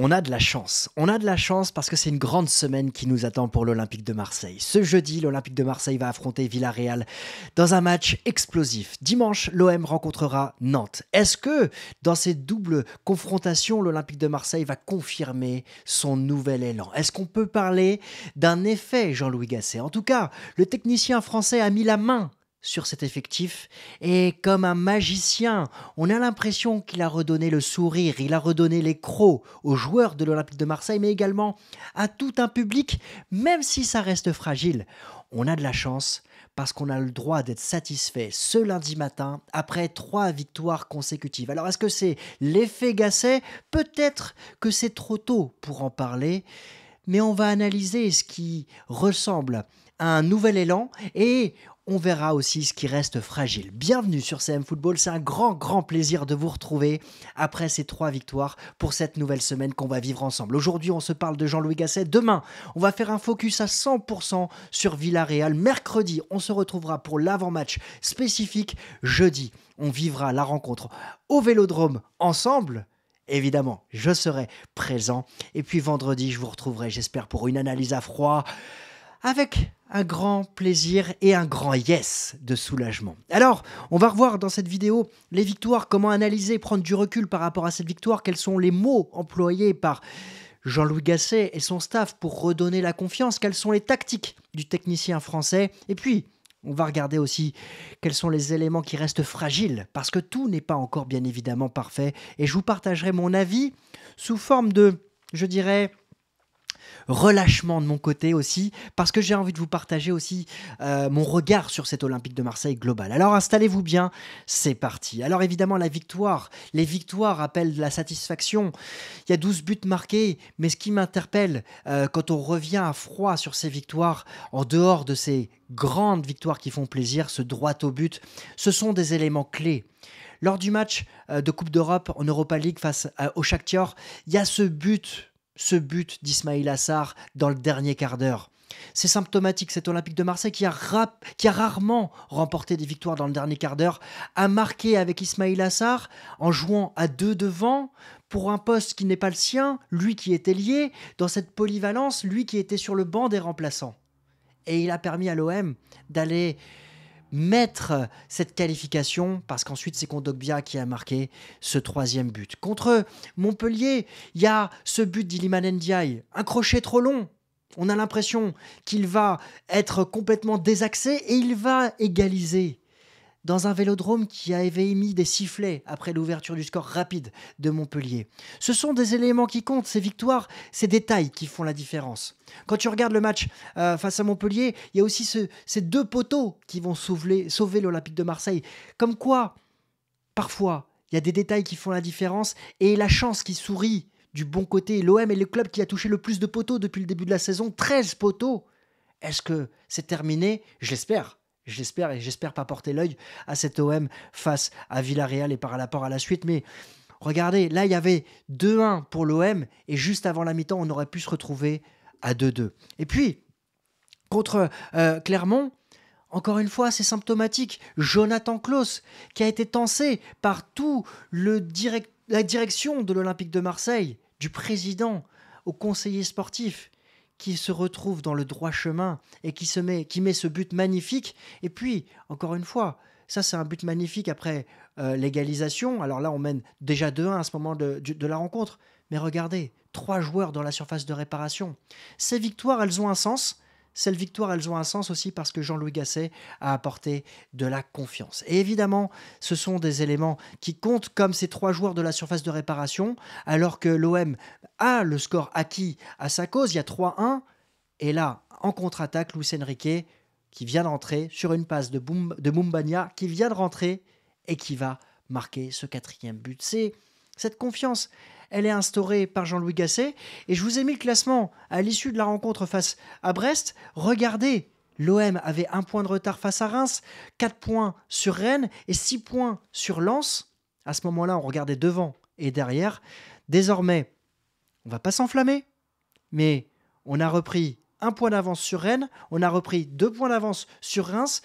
On a de la chance. On a de la chance parce que c'est une grande semaine qui nous attend pour l'Olympique de Marseille. Ce jeudi, l'Olympique de Marseille va affronter Villarreal dans un match explosif. Dimanche, l'OM rencontrera Nantes. Est-ce que dans ces doubles confrontations, l'Olympique de Marseille va confirmer son nouvel élan Est-ce qu'on peut parler d'un effet Jean-Louis Gasset En tout cas, le technicien français a mis la main sur cet effectif et comme un magicien, on a l'impression qu'il a redonné le sourire, il a redonné les crocs aux joueurs de l'Olympique de Marseille mais également à tout un public même si ça reste fragile. On a de la chance parce qu'on a le droit d'être satisfait ce lundi matin après trois victoires consécutives. Alors est-ce que c'est l'effet Gasset Peut-être que c'est trop tôt pour en parler, mais on va analyser ce qui ressemble à un nouvel élan et on verra aussi ce qui reste fragile. Bienvenue sur CM Football, c'est un grand grand plaisir de vous retrouver après ces trois victoires pour cette nouvelle semaine qu'on va vivre ensemble. Aujourd'hui on se parle de Jean-Louis Gasset, demain on va faire un focus à 100% sur Villarreal, mercredi on se retrouvera pour l'avant-match spécifique, jeudi on vivra la rencontre au Vélodrome ensemble. Évidemment, je serai présent. Et puis vendredi, je vous retrouverai, j'espère, pour une analyse à froid avec un grand plaisir et un grand yes de soulagement. Alors, on va revoir dans cette vidéo les victoires, comment analyser, prendre du recul par rapport à cette victoire, quels sont les mots employés par Jean-Louis Gasset et son staff pour redonner la confiance, quelles sont les tactiques du technicien français, et puis on va regarder aussi quels sont les éléments qui restent fragiles, parce que tout n'est pas encore bien évidemment parfait, et je vous partagerai mon avis sous forme de, je dirais, relâchement de mon côté aussi, parce que j'ai envie de vous partager aussi euh, mon regard sur cette Olympique de Marseille global. Alors installez-vous bien, c'est parti. Alors évidemment, la victoire, les victoires appellent de la satisfaction. Il y a 12 buts marqués, mais ce qui m'interpelle euh, quand on revient à froid sur ces victoires, en dehors de ces grandes victoires qui font plaisir, ce droit au but, ce sont des éléments clés. Lors du match euh, de Coupe d'Europe en Europa League face au Shakhtar, il y a ce but ce but d'Ismail Assar dans le dernier quart d'heure. C'est symptomatique, cet Olympique de Marseille qui a, rarement remporté des victoires dans le dernier quart d'heure, a marqué avec Ismail Assar en jouant à deux devant pour un poste qui n'est pas le sien, lui qui était lié, dans cette polyvalence, lui qui était sur le banc des remplaçants. Et il a permis à l'OM d'aller mettre cette qualification parce qu'ensuite c'est Kondogbia qui a marqué ce troisième but. Contre Montpellier, il y a ce but d'Iliman Ndiaye, un crochet trop long. On a l'impression qu'il va être complètement désaxé et il va égaliser dans un vélodrome qui avait émis des sifflets après l'ouverture du score rapide de Montpellier. Ce sont des éléments qui comptent, ces victoires, ces détails qui font la différence. Quand tu regardes le match euh, face à Montpellier, il y a aussi ces deux poteaux qui vont sauver, sauver l'Olympique de Marseille. Comme quoi, parfois, il y a des détails qui font la différence et la chance qui sourit du bon côté. L'OM est le club qui a touché le plus de poteaux depuis le début de la saison, 13 poteaux. Est-ce que c'est terminé Je l'espère j'espère, et j'espère pas porter l'œil à cet OM face à Villarreal et par rapport à la suite. Mais regardez, là, il y avait 2-1 pour l'OM, et juste avant la mi-temps, on aurait pu se retrouver à 2-2. Et puis, contre euh, Clermont, encore une fois, c'est symptomatique. Jonathan Klaus, qui a été tensé par tout le direct, la direction de l'Olympique de Marseille, du président au conseiller sportif, qui se retrouve dans le droit chemin et qui se met, qui met ce but magnifique. Et puis, encore une fois, ça c'est un but magnifique après euh, l'égalisation. Alors là, on mène déjà 2-1 à ce moment de, de, la rencontre. Mais regardez, trois joueurs dans la surface de réparation. Ces victoires, elles ont un sens cette victoire, elles ont un sens aussi parce que Jean-Louis Gasset a apporté de la confiance. Et évidemment, ce sont des éléments qui comptent comme ces trois joueurs de la surface de réparation, alors que l'OM a le score acquis à sa cause, il y a 3-1, et là, en contre-attaque, Luis Enrique qui vient d'entrer sur une passe de, Boum, de qui vient de rentrer et qui va marquer ce quatrième but. C'est cette confiance, elle est instaurée par Jean-Louis Gasset. Et je vous ai mis le classement à l'issue de la rencontre face à Brest. Regardez, l'OM avait un point de retard face à Reims, 4 points sur Rennes et 6 points sur Lens. À ce moment-là, on regardait devant et derrière. Désormais, on va pas s'enflammer, mais on a repris un point d'avance sur Rennes, on a repris deux points d'avance sur Reims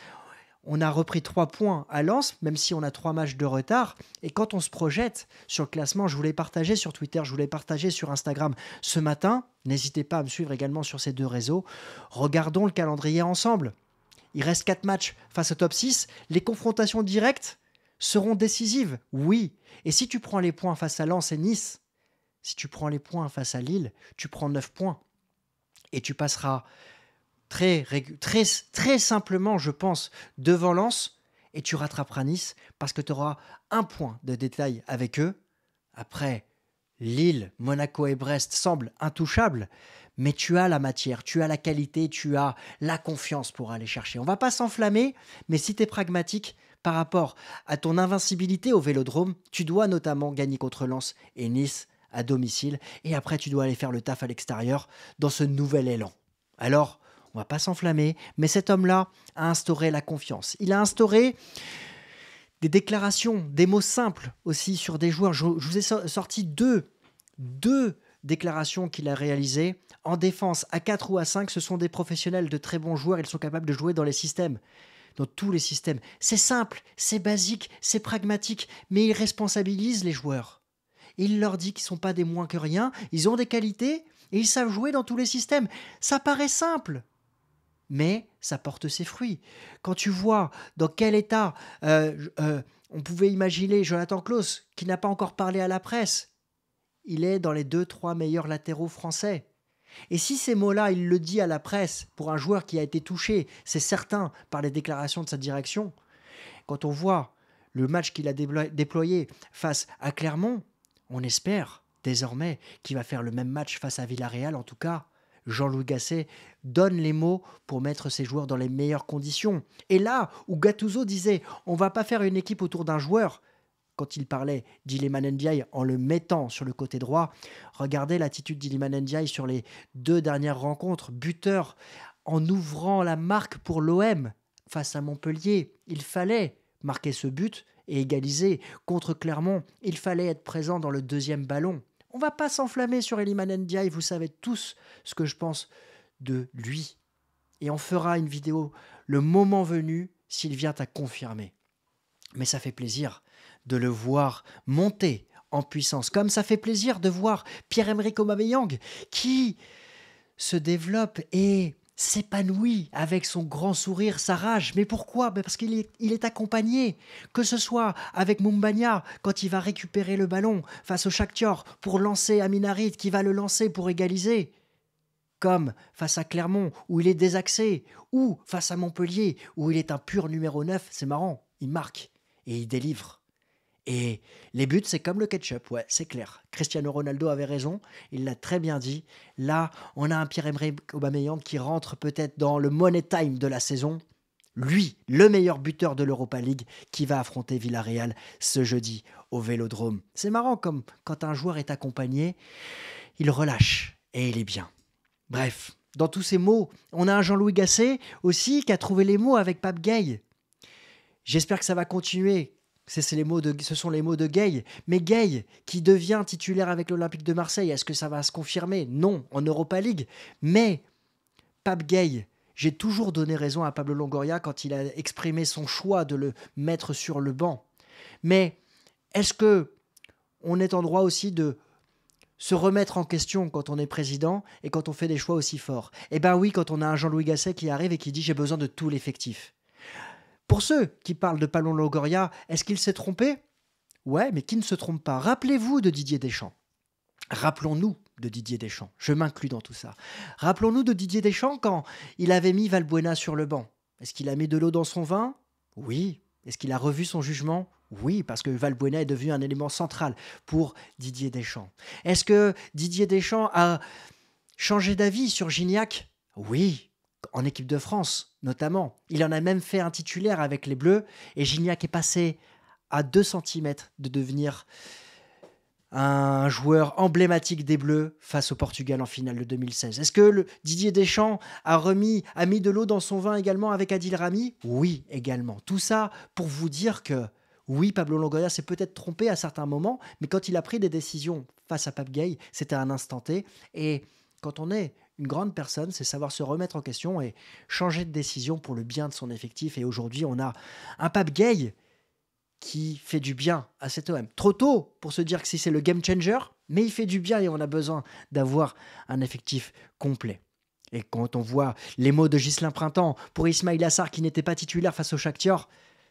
on a repris 3 points à Lens, même si on a 3 matchs de retard. Et quand on se projette sur le classement, je vous l'ai partagé sur Twitter, je vous l'ai partagé sur Instagram ce matin. N'hésitez pas à me suivre également sur ces deux réseaux. Regardons le calendrier ensemble. Il reste 4 matchs face au top 6. Les confrontations directes seront décisives, oui. Et si tu prends les points face à Lens et Nice, si tu prends les points face à Lille, tu prends 9 points. Et tu passeras très, très, très simplement, je pense, devant Lens et tu rattraperas Nice parce que tu auras un point de détail avec eux. Après, Lille, Monaco et Brest semblent intouchables, mais tu as la matière, tu as la qualité, tu as la confiance pour aller chercher. On va pas s'enflammer, mais si tu es pragmatique par rapport à ton invincibilité au Vélodrome, tu dois notamment gagner contre Lens et Nice à domicile, et après tu dois aller faire le taf à l'extérieur dans ce nouvel élan. Alors, on va pas s'enflammer, mais cet homme-là a instauré la confiance. Il a instauré des déclarations, des mots simples aussi sur des joueurs. Je, vous ai sorti deux, deux déclarations qu'il a réalisées. En défense, à 4 ou à 5, ce sont des professionnels, de très bons joueurs, ils sont capables de jouer dans les systèmes dans tous les systèmes. C'est simple, c'est basique, c'est pragmatique, mais il responsabilise les joueurs. Il leur dit qu'ils ne sont pas des moins que rien, ils ont des qualités et ils savent jouer dans tous les systèmes. Ça paraît simple, mais ça porte ses fruits. Quand tu vois dans quel état euh, euh, on pouvait imaginer Jonathan Klaus, qui n'a pas encore parlé à la presse, il est dans les deux, trois meilleurs latéraux français. Et si ces mots-là, il le dit à la presse pour un joueur qui a été touché, c'est certain, par les déclarations de sa direction, quand on voit le match qu'il a déployé face à Clermont, on espère désormais qu'il va faire le même match face à Villarreal, en tout cas, Jean-Louis Gasset donne les mots pour mettre ses joueurs dans les meilleures conditions. Et là où Gattuso disait on va pas faire une équipe autour d'un joueur, quand il parlait d'Iliman Ndiaye en le mettant sur le côté droit, regardez l'attitude d'Iliman Ndiaye sur les deux dernières rencontres, buteur, en ouvrant la marque pour l'OM face à Montpellier. Il fallait marquer ce but et égaliser contre Clermont. Il fallait être présent dans le deuxième ballon. On va pas s'enflammer sur Eliman et vous savez tous ce que je pense de lui. Et on fera une vidéo le moment venu s'il vient à confirmer. Mais ça fait plaisir de le voir monter en puissance, comme ça fait plaisir de voir Pierre-Emerick Aubameyang qui se développe et s'épanouit avec son grand sourire, sa rage. Mais pourquoi ben Parce qu'il est, accompagné. Que ce soit avec Mumbania quand il va récupérer le ballon face au Shakhtar pour lancer Aminarit qui va le lancer pour égaliser. Comme face à Clermont où il est désaxé, ou face à Montpellier où il est un pur numéro 9, c'est marrant, il marque et il délivre. Et les buts, c'est comme le ketchup, ouais, c'est clair. Cristiano Ronaldo avait raison, il l'a très bien dit. Là, on a un Pierre-Emerick Aubameyang qui rentre peut-être dans le money time de la saison. Lui, le meilleur buteur de l'Europa League, qui va affronter Villarreal ce jeudi au Vélodrome. C'est marrant comme quand un joueur est accompagné, il relâche et il est bien. Bref, dans tous ces mots, on a un Jean-Louis Gasset aussi qui a trouvé les mots avec Pape Gay. J'espère que ça va continuer, c'est les mots ce sont les mots de Gay. Mais Gay, qui devient titulaire avec l'Olympique de Marseille, est-ce que ça va se confirmer Non, en Europa League. Mais Pape Gay, j'ai toujours donné raison à Pablo Longoria quand il a exprimé son choix de le mettre sur le banc. Mais est-ce que on est en droit aussi de se remettre en question quand on est président et quand on fait des choix aussi forts Eh bien oui, quand on a un Jean-Louis Gasset qui arrive et qui dit j'ai besoin de tout l'effectif. Pour ceux qui parlent de Palon Longoria, est-ce qu'il s'est trompé Ouais, mais qui ne se trompe pas Rappelez-vous de Didier Deschamps. Rappelons-nous de Didier Deschamps. Je m'inclus dans tout ça. Rappelons-nous de Didier Deschamps quand il avait mis Valbuena sur le banc. Est-ce qu'il a mis de l'eau dans son vin Oui. Est-ce qu'il a revu son jugement oui, parce que Valbuena est devenu un élément central pour Didier Deschamps. Est-ce que Didier Deschamps a changé d'avis sur Gignac Oui, en équipe de France notamment. Il en a même fait un titulaire avec les Bleus et Gignac est passé à 2 cm de devenir un joueur emblématique des Bleus face au Portugal en finale de 2016. Est-ce que le Didier Deschamps a remis, a mis de l'eau dans son vin également avec Adil Rami Oui, également. Tout ça pour vous dire que oui, Pablo Longoria s'est peut-être trompé à certains moments, mais quand il a pris des décisions face à Pape Gay, c'était un instant T. Et quand on est une grande personne, c'est savoir se remettre en question et changer de décision pour le bien de son effectif. Et aujourd'hui, on a un pape gay qui fait du bien à cet OM. Trop tôt pour se dire que si c'est le game changer, mais il fait du bien et on a besoin d'avoir un effectif complet. Et quand on voit les mots de Ghislain Printemps pour Ismail Assar qui n'était pas titulaire face au Shakhtar,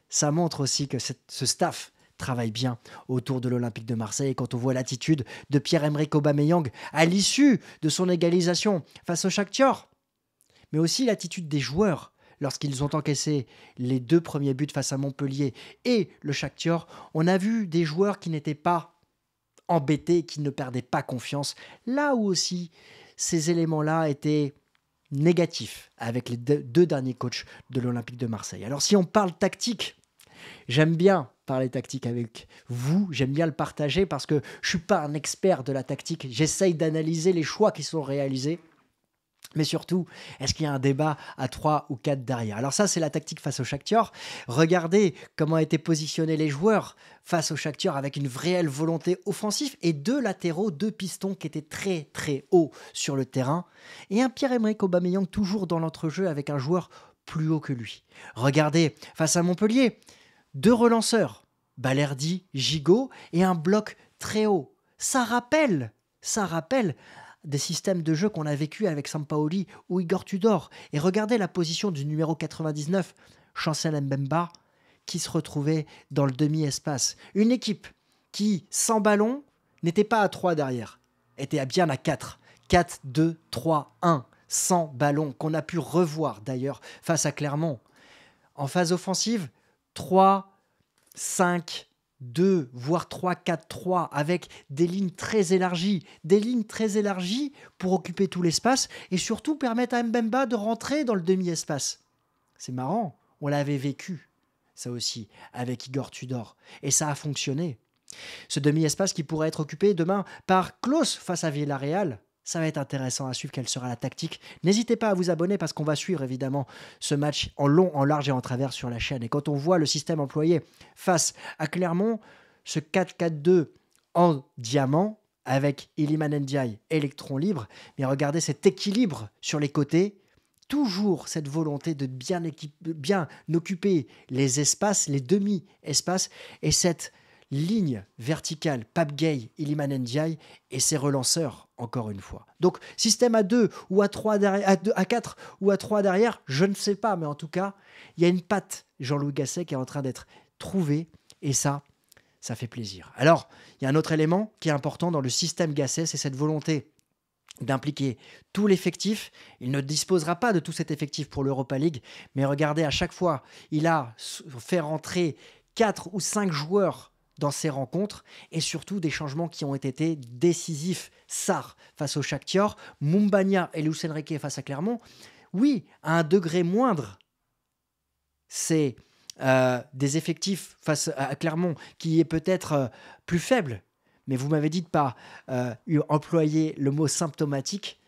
ça montre aussi que ce staff travaille bien autour de l'Olympique de Marseille. quand on voit l'attitude de Pierre-Emerick Aubameyang à l'issue de son égalisation face au Shakhtar, mais aussi l'attitude des joueurs lorsqu'ils ont encaissé les deux premiers buts face à Montpellier et le Shakhtar, on a vu des joueurs qui n'étaient pas embêtés, qui ne perdaient pas confiance. Là où aussi ces éléments-là étaient négatifs avec les deux derniers coachs de l'Olympique de Marseille. Alors si on parle tactique, J'aime bien parler tactique avec vous, j'aime bien le partager parce que je suis pas un expert de la tactique, j'essaye d'analyser les choix qui sont réalisés. Mais surtout, est-ce qu'il y a un débat à 3 ou 4 derrière Alors ça, c'est la tactique face au Shakhtar. Regardez comment étaient positionnés les joueurs face au Shakhtar avec une réelle volonté offensive et deux latéraux, deux pistons qui étaient très très hauts sur le terrain. Et un Pierre-Emerick Aubameyang toujours dans l'entrejeu avec un joueur plus haut que lui. Regardez face à Montpellier, deux relanceurs, Balerdi, Gigot, et un bloc très haut. Ça rappelle, ça rappelle des systèmes de jeu qu'on a vécu avec Sampaoli ou Igor Tudor. Et regardez la position du numéro 99, Chancel Mbemba, qui se retrouvait dans le demi-espace. Une équipe qui, sans ballon, n'était pas à 3 derrière, était bien à 4. 4, 2, 3, 1, sans ballon, qu'on a pu revoir d'ailleurs face à Clermont. En phase offensive, 3, 5, 2, voire 3, 4, 3, avec des lignes très élargies, des lignes très élargies pour occuper tout l'espace et surtout permettre à Mbemba de rentrer dans le demi-espace. C'est marrant, on l'avait vécu, ça aussi, avec Igor Tudor, et ça a fonctionné. Ce demi-espace qui pourrait être occupé demain par Klaus face à Villarreal, ça va être intéressant à suivre quelle sera la tactique. N'hésitez pas à vous abonner parce qu'on va suivre évidemment ce match en long, en large et en travers sur la chaîne. Et quand on voit le système employé face à Clermont, ce 4-4-2 en diamant avec Iliman Ndiaye, électron libre, mais regardez cet équilibre sur les côtés toujours cette volonté de bien, bien, occuper les espaces, les demi-espaces, et cette ligne verticale, Pape Gay, Iliman Ndiaye et ses relanceurs encore une fois. Donc, système à 2 ou à 3 derrière, à, à 4 ou à 3 derrière, je ne sais pas, mais en tout cas, il y a une patte, Jean-Louis Gasset, qui est en train d'être trouvée, et ça, ça fait plaisir. Alors, il y a un autre élément qui est important dans le système Gasset, c'est cette volonté d'impliquer tout l'effectif. Il ne disposera pas de tout cet effectif pour l'Europa League, mais regardez, à chaque fois, il a fait rentrer 4 ou 5 joueurs dans ces rencontres et surtout des changements qui ont été décisifs. Sar face au Shakhtar, Mumbania et Lusenreke face à Clermont. Oui, à un degré moindre, c'est euh, des effectifs face à Clermont qui est peut-être euh, plus faible. Mais vous m'avez dit pas euh, employer le mot symptomatique.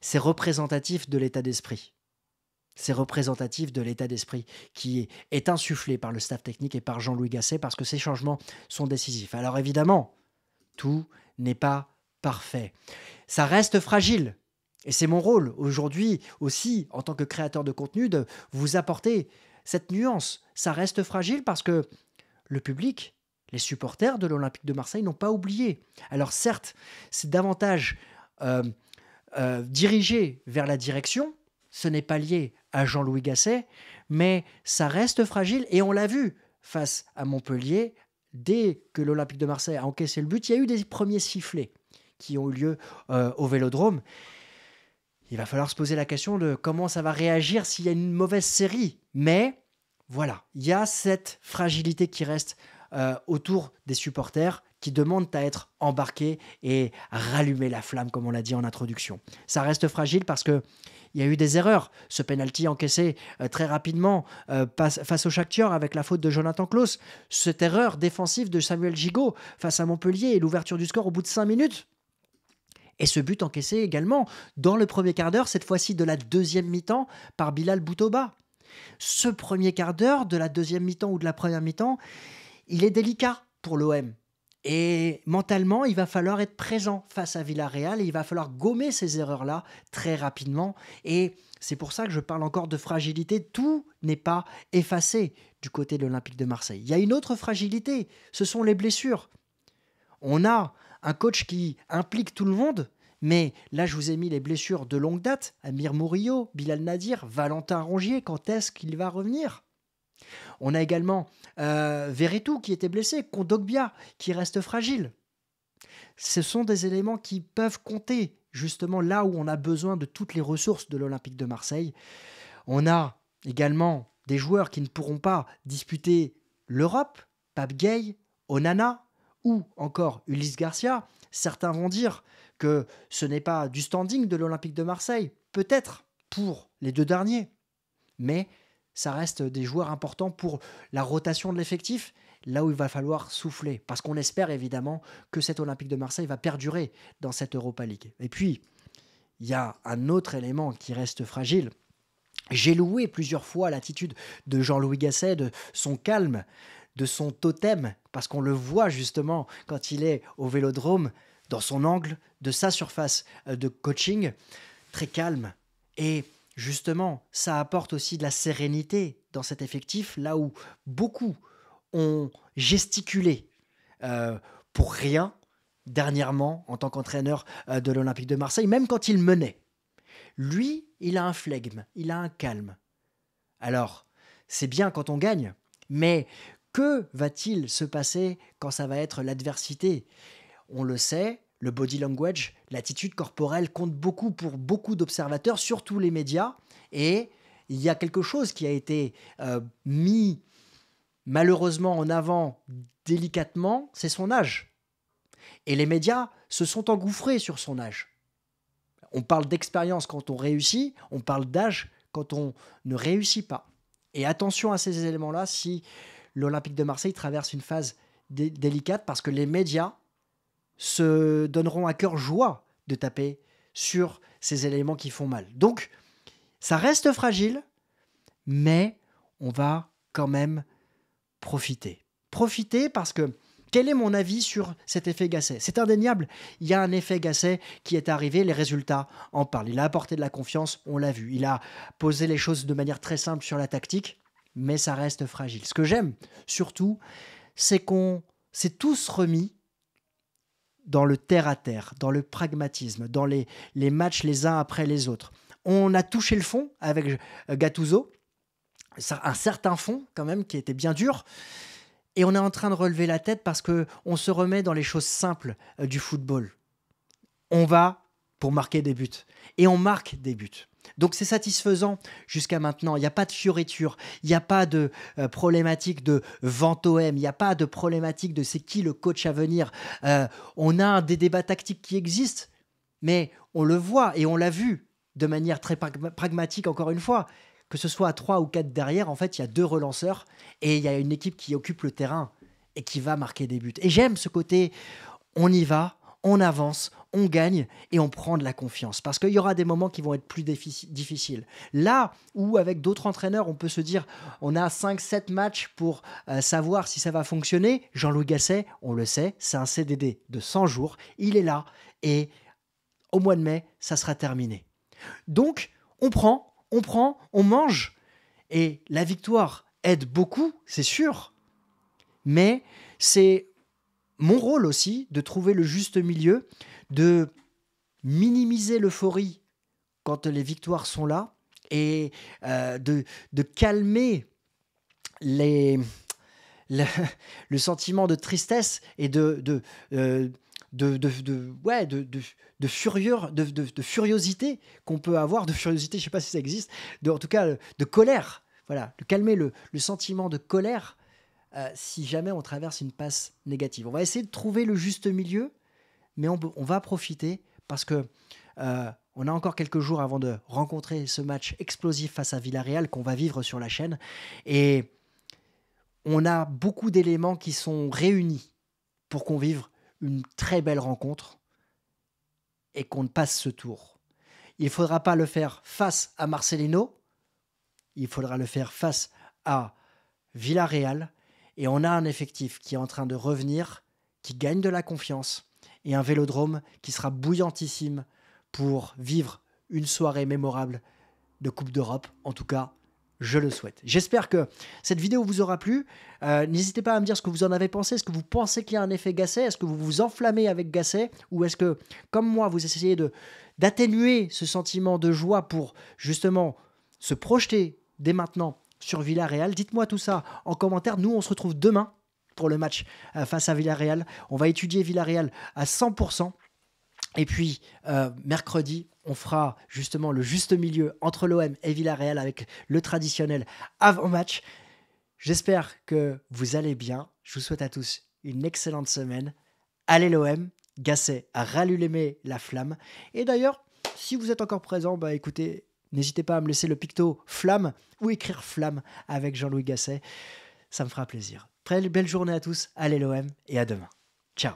C'est représentatif de l'état d'esprit c'est représentatif de l'état d'esprit qui est insufflé par le staff technique et par Jean-Louis Gasset parce que ces changements sont décisifs. Alors évidemment, tout n'est pas parfait. Ça reste fragile. Et c'est mon rôle aujourd'hui aussi, en tant que créateur de contenu, de vous apporter cette nuance. Ça reste fragile parce que le public, les supporters de l'Olympique de Marseille n'ont pas oublié. Alors certes, c'est davantage euh, euh, dirigé vers la direction, ce n'est pas lié à Jean-Louis Gasset, mais ça reste fragile et on l'a vu face à Montpellier. Dès que l'Olympique de Marseille a encaissé le but, il y a eu des premiers sifflets qui ont eu lieu euh, au Vélodrome. Il va falloir se poser la question de comment ça va réagir s'il y a une mauvaise série. Mais voilà, il y a cette fragilité qui reste euh, autour des supporters qui demandent à être embarqués et rallumer la flamme, comme on l'a dit en introduction. Ça reste fragile parce que il y a eu des erreurs. Ce penalty encaissé euh, très rapidement euh, face au Shakhtar avec la faute de Jonathan Klaus, cette erreur défensive de Samuel Gigot face à Montpellier et l'ouverture du score au bout de 5 minutes. Et ce but encaissé également dans le premier quart d'heure, cette fois-ci de la deuxième mi-temps, par Bilal Boutoba. Ce premier quart d'heure de la deuxième mi-temps ou de la première mi-temps, il est délicat pour l'OM et mentalement, il va falloir être présent face à Villarreal et il va falloir gommer ces erreurs-là très rapidement. Et c'est pour ça que je parle encore de fragilité. Tout n'est pas effacé du côté de l'Olympique de Marseille. Il y a une autre fragilité, ce sont les blessures. On a un coach qui implique tout le monde, mais là, je vous ai mis les blessures de longue date. Amir Murillo, Bilal Nadir, Valentin Rongier, quand est-ce qu'il va revenir on a également euh, qui était blessé, Kondogbia qui reste fragile. Ce sont des éléments qui peuvent compter justement là où on a besoin de toutes les ressources de l'Olympique de Marseille. On a également des joueurs qui ne pourront pas disputer l'Europe, Pape Gay, Onana ou encore Ulysse Garcia. Certains vont dire que ce n'est pas du standing de l'Olympique de Marseille, peut-être pour les deux derniers, mais ça reste des joueurs importants pour la rotation de l'effectif, là où il va falloir souffler. Parce qu'on espère évidemment que cet Olympique de Marseille va perdurer dans cette Europa League. Et puis, il y a un autre élément qui reste fragile. J'ai loué plusieurs fois l'attitude de Jean-Louis Gasset, de son calme, de son totem, parce qu'on le voit justement quand il est au vélodrome, dans son angle, de sa surface euh, de coaching, très calme. Et justement, ça apporte aussi de la sérénité dans cet effectif, là où beaucoup ont gesticulé euh, pour rien dernièrement en tant qu'entraîneur euh, de l'Olympique de Marseille, même quand il menait. Lui, il a un flegme, il a un calme. Alors, c'est bien quand on gagne, mais que va-t-il se passer quand ça va être l'adversité On le sait, le body language, l'attitude corporelle compte beaucoup pour beaucoup d'observateurs, surtout les médias. Et il y a quelque chose qui a été euh, mis malheureusement en avant délicatement, c'est son âge. Et les médias se sont engouffrés sur son âge. On parle d'expérience quand on réussit, on parle d'âge quand on ne réussit pas. Et attention à ces éléments-là si l'Olympique de Marseille traverse une phase délicate parce que les médias se donneront à cœur joie de taper sur ces éléments qui font mal. Donc, ça reste fragile, mais on va quand même profiter. Profiter parce que quel est mon avis sur cet effet Gasset C'est indéniable. Il y a un effet Gasset qui est arrivé, les résultats en parlent. Il a apporté de la confiance, on l'a vu. Il a posé les choses de manière très simple sur la tactique, mais ça reste fragile. Ce que j'aime surtout, c'est qu'on s'est tous remis dans le terre-à-terre, dans le pragmatisme, dans les, les matchs les uns après les autres. On a touché le fond avec euh, Gattuso, un certain fond quand même qui était bien dur. Et on est en train de relever la tête parce que on se remet dans les choses simples euh, du football. On va pour marquer des buts. Et on marque des buts. Donc c'est satisfaisant jusqu'à maintenant. Il n'y a pas de fioriture, il n'y a pas de euh, problématique de OM, il n'y a pas de problématique de c'est qui le coach à venir. Euh, on a des débats tactiques qui existent, mais on le voit et on l'a vu de manière très pragmatique encore une fois. Que ce soit à 3 ou 4 derrière, en fait, il y a deux relanceurs et il y a une équipe qui occupe le terrain et qui va marquer des buts. Et j'aime ce côté, on y va, on avance, on gagne et on prend de la confiance. Parce qu'il y aura des moments qui vont être plus difficiles. Là où avec d'autres entraîneurs, on peut se dire, on a 5-7 matchs pour euh, savoir si ça va fonctionner, Jean-Louis Gasset, on le sait, c'est un CDD de 100 jours, il est là et au mois de mai, ça sera terminé. Donc, on prend, on prend, on mange. Et la victoire aide beaucoup, c'est sûr. Mais c'est mon rôle aussi de trouver le juste milieu, de minimiser l'euphorie quand les victoires sont là et euh, de, calmer les, le, sentiment de tristesse et de, de, euh, de, ouais, de, de, de, furiosité qu'on peut avoir, de furiosité, je ne sais pas si ça existe, de, en tout cas de colère. Voilà, de calmer le, le sentiment de colère euh, si jamais on traverse une passe négative. On va essayer de trouver le juste milieu, mais on, va profiter parce que euh, on a encore quelques jours avant de rencontrer ce match explosif face à Villarreal qu'on va vivre sur la chaîne. Et on a beaucoup d'éléments qui sont réunis pour qu'on vive une très belle rencontre et qu'on passe ce tour. Il ne faudra pas le faire face à Marcelino, il faudra le faire face à Villarreal, et on a un effectif qui est en train de revenir, qui gagne de la confiance, et un vélodrome qui sera bouillantissime pour vivre une soirée mémorable de Coupe d'Europe. En tout cas, je le souhaite. J'espère que cette vidéo vous aura plu. Euh, n'hésitez pas à me dire ce que vous en avez pensé. Est-ce que vous pensez qu'il y a un effet Gasset Est-ce que vous vous enflammez avec Gasset Ou est-ce que, comme moi, vous essayez d'atténuer ce sentiment de joie pour justement se projeter dès maintenant sur Villarreal. Dites-moi tout ça en commentaire. Nous, on se retrouve demain pour le match euh, face à Villarreal. On va étudier Villarreal à 100%. Et puis, euh, mercredi, on fera justement le juste milieu entre l'OM et Villarreal avec le traditionnel avant-match. J'espère que vous allez bien. Je vous souhaite à tous une excellente semaine. Allez l'OM, Gasset, rallumez la flamme. Et d'ailleurs, si vous êtes encore présent, bah écoutez, N'hésitez pas à me laisser le picto flamme ou écrire flamme avec Jean-Louis Gasset. Ça me fera plaisir. Très belle journée à tous. Allez l'OM et à demain. Ciao.